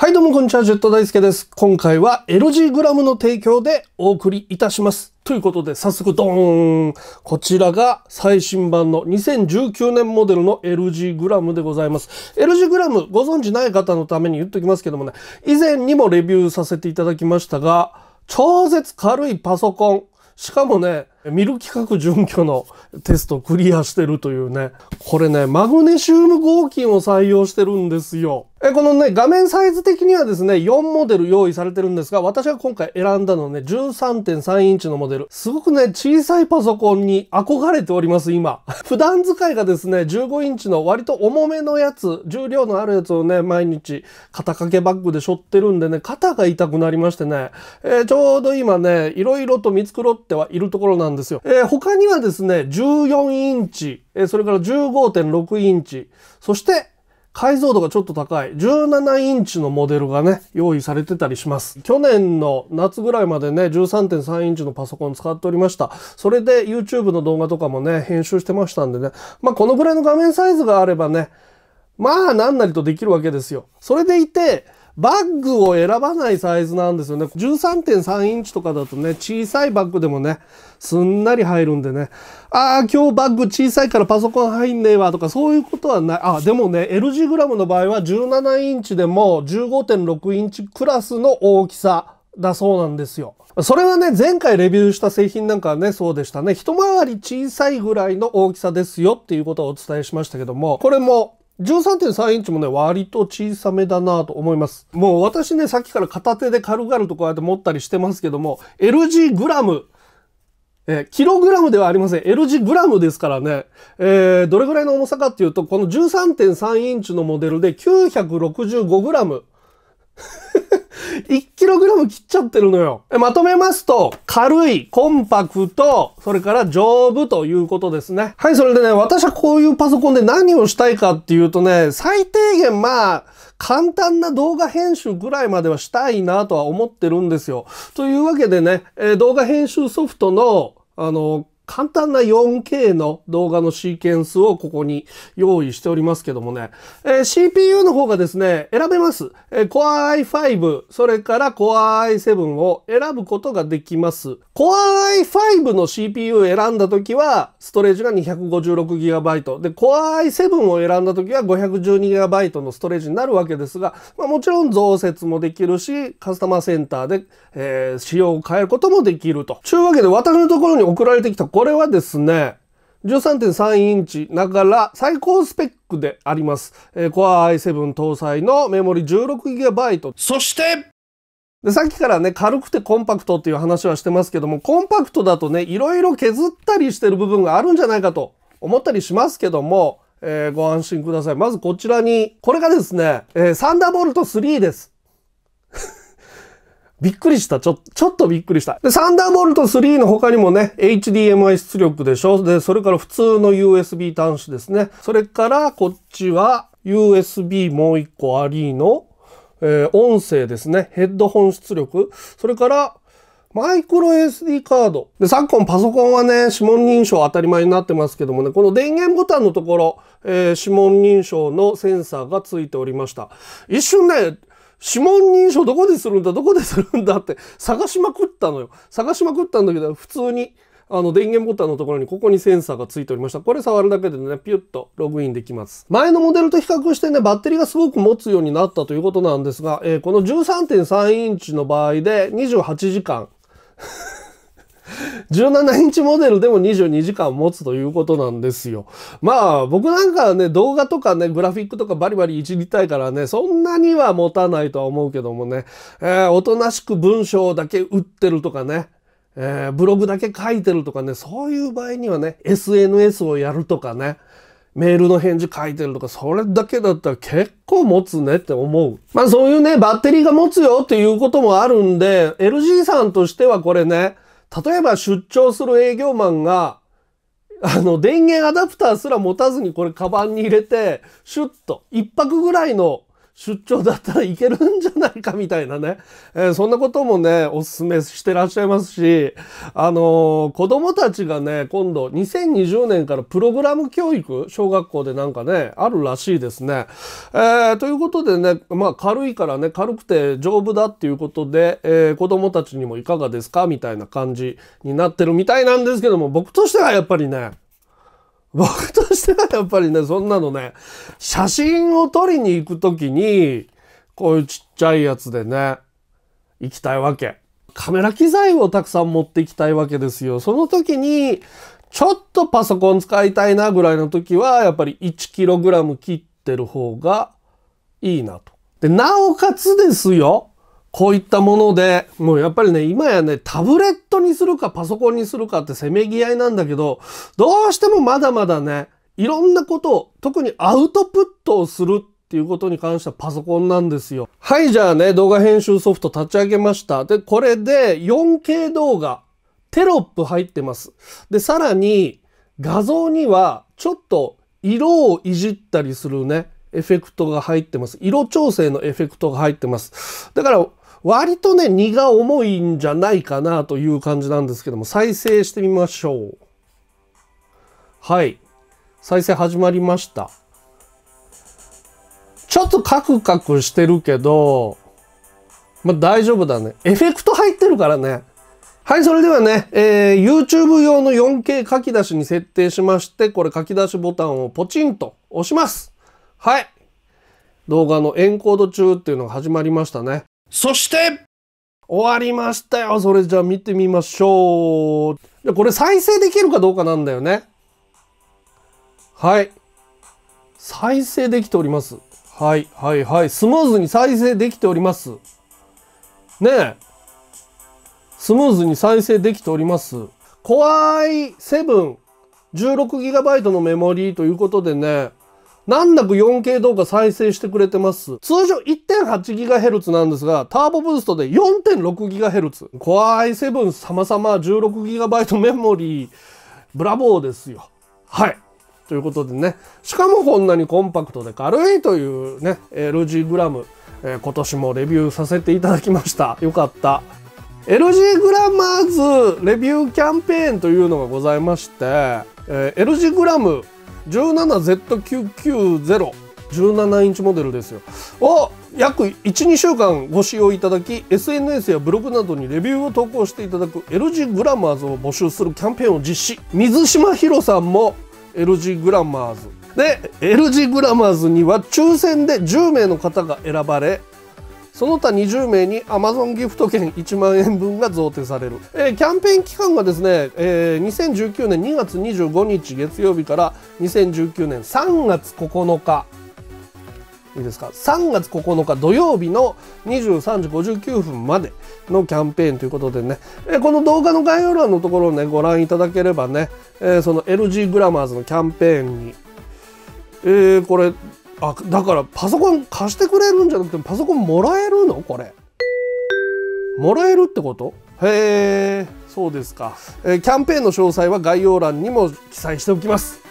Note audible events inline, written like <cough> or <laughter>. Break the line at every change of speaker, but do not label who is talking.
はいどうもこんにちは、ジェット大輔です。今回は LG グラムの提供でお送りいたします。ということで早速ドーンこちらが最新版の2019年モデルの LG グラムでございます。LG グラムご存知ない方のために言っときますけどもね、以前にもレビューさせていただきましたが、超絶軽いパソコン。しかもね、見る企画準拠のテストクリアしてるというね。これね、マグネシウム合金を採用してるんですよ。え、このね、画面サイズ的にはですね、4モデル用意されてるんですが、私が今回選んだのね、13.3インチのモデル。すごくね、小さいパソコンに憧れております、今。<laughs> 普段使いがですね、15インチの割と重めのやつ、重量のあるやつをね、毎日肩掛けバッグで背負ってるんでね、肩が痛くなりましてね、えー、ちょうど今ね、色々と見繕ってはいるところなんなんですよ。えー、他にはですね、14インチ、えー、それから15.6インチ、そして解像度がちょっと高い17インチのモデルがね、用意されてたりします。去年の夏ぐらいまでね、13.3インチのパソコン使っておりました。それで YouTube の動画とかもね、編集してましたんでね、まあこのぐらいの画面サイズがあればね、まあなんなりとできるわけですよ。それでいて、バッグを選ばないサイズなんですよね。13.3インチとかだとね、小さいバッグでもね、すんなり入るんでね、ああ、今日バッグ小さいからパソコン入んねえわとか、そういうことはない。あ、でもね、LG グラムの場合は17インチでも15.6インチクラスの大きさ。だそうなんですよ。それはね、前回レビューした製品なんかはね、そうでしたね。一回り小さいぐらいの大きさですよっていうことをお伝えしましたけども、これも13.3インチもね、割と小さめだなと思います。もう私ね、さっきから片手で軽々とこうやって持ったりしてますけども、LG グラム、えー、キログラムではありません。LG グラムですからね、えー、どれぐらいの重さかっていうと、この13.3インチのモデルで965グラム。1kg <laughs> 切っちゃってるのよ。まとめますと、軽い、コンパクト、それから丈夫ということですね。はい、それでね、私はこういうパソコンで何をしたいかっていうとね、最低限まあ、簡単な動画編集ぐらいまではしたいなとは思ってるんですよ。というわけでね、え動画編集ソフトの、あの、簡単な 4K の動画のシーケンスをここに用意しておりますけどもね、えー、CPU の方がですね、選べます。えー、Core i5、それから Core i7 を選ぶことができます。Core i5 の CPU を選んだ時は、ストレージが 256GB。で、Core i7 を選んだ時は 512GB のストレージになるわけですが、まあ、もちろん増設もできるし、カスタマーセンターで、えー、仕様を変えることもできると。ちゅうわけで、私のところに送られてきたこれはですね、13.3インチながら最高スペックであります。えー、Core i7 搭載のメモリ 16GB。そしてでさっきからね、軽くてコンパクトっていう話はしてますけども、コンパクトだとね、いろいろ削ったりしてる部分があるんじゃないかと思ったりしますけども、えー、ご安心ください。まずこちらに、これがですね、えー、サンダーボルト3です。びっくりした。ちょ、ちょっとびっくりした。で、サンダーボルト3の他にもね、HDMI 出力でしょ。で、それから普通の USB 端子ですね。それからこっちは USB もう一個ありの、えー、音声ですね。ヘッドホン出力。それから、マイクロ SD カード。で、昨今パソコンはね、指紋認証当たり前になってますけどもね、この電源ボタンのところ、えー、指紋認証のセンサーがついておりました。一瞬ね、指紋認証どこでするんだどこでするんだって探しまくったのよ。探しまくったんだけど、普通にあの電源ボタンのところにここにセンサーがついておりました。これ触るだけでね、ピュッとログインできます。前のモデルと比較してね、バッテリーがすごく持つようになったということなんですが、えー、この13.3インチの場合で28時間17インチモデルでも22時間持つということなんですよ。まあ僕なんかはね動画とかねグラフィックとかバリバリいじりたいからねそんなには持たないとは思うけどもね、えー、おとなしく文章だけ打ってるとかねえー、ブログだけ書いてるとかね、そういう場合にはね、SNS をやるとかね、メールの返事書いてるとか、それだけだったら結構持つねって思う。まあそういうね、バッテリーが持つよっていうこともあるんで、LG さんとしてはこれね、例えば出張する営業マンが、あの、電源アダプターすら持たずにこれカバンに入れて、シュッと、一泊ぐらいの出張だったらいけるんじゃないかみたいなね、えー、そんなこともね、お勧めしてらっしゃいますし、あのー、子供たちがね、今度2020年からプログラム教育、小学校でなんかね、あるらしいですね。えー、ということでね、まあ軽いからね、軽くて丈夫だっていうことで、えー、子供たちにもいかがですかみたいな感じになってるみたいなんですけども、僕としてはやっぱりね、僕としてはやっぱりね、そんなのね、写真を撮りに行く時に、こういうちっちゃいやつでね、行きたいわけ。カメラ機材をたくさん持ってきたいわけですよ。その時に、ちょっとパソコン使いたいなぐらいの時は、やっぱり 1kg 切ってる方がいいなと。で、なおかつですよ。こういったもので、もうやっぱりね、今やね、タブレットにするかパソコンにするかってせめぎ合いなんだけど、どうしてもまだまだね、いろんなことを、特にアウトプットをするっていうことに関してはパソコンなんですよ。はい、じゃあね、動画編集ソフト立ち上げました。で、これで 4K 動画、テロップ入ってます。で、さらに画像にはちょっと色をいじったりするね、エフェクトが入ってます。色調整のエフェクトが入ってます。だから割とね、荷が重いんじゃないかなという感じなんですけども、再生してみましょう。はい。再生始まりました。ちょっとカクカクしてるけど、まあ、大丈夫だね。エフェクト入ってるからね。はい、それではね、えー、YouTube 用の 4K 書き出しに設定しまして、これ書き出しボタンをポチンと押します。はい。動画のエンコード中っていうのが始まりましたね。そして終わりましたよ。それじゃあ見てみましょう。で、これ再生できるかどうかなんだよね。はい。再生できております。はいはいはい。スムーズに再生できております。ねえ。スムーズに再生できております。怖い7 16GB のメモリーということでね、難なく 4K 動画再生してくれてます。通常 1.8GHz なんですが、ターボブーストで 4.6GHz。Core i7 様々 16GB メモリー、ブラボーですよ。はい。ということでね、しかもこんなにコンパクトで軽いというね、LG グラム、えー、今年もレビューさせていただきました。よかった。LG グラマーズレビューキャンペーンというのがございまして、えー、LG グラム1 7 z 9 9 0 17インチモデルですよを約12週間ご使用いただき SNS やブログなどにレビューを投稿していただく LG グラマーズを募集するキャンペーンを実施水島ひろさんも LG グラマーズで LG グラマーズには抽選で10名の方が選ばれその他20名に Amazon ギフト券1万円分が贈呈される、えー、キャンペーン期間がですね、えー、2019年2月25日月曜日から2019年3月9日いいですか3月9日土曜日の23時59分までのキャンペーンということでね、えこの動画の概要欄のところをねご覧いただければね、えー、その LG グラマーズのキャンペーンに、えー、これあだからパソコン貸してくれるんじゃなくてパソコンもらえるのこれもらえるってことへえそうですか、えー、キャンペーンの詳細は概要欄にも記載しておきます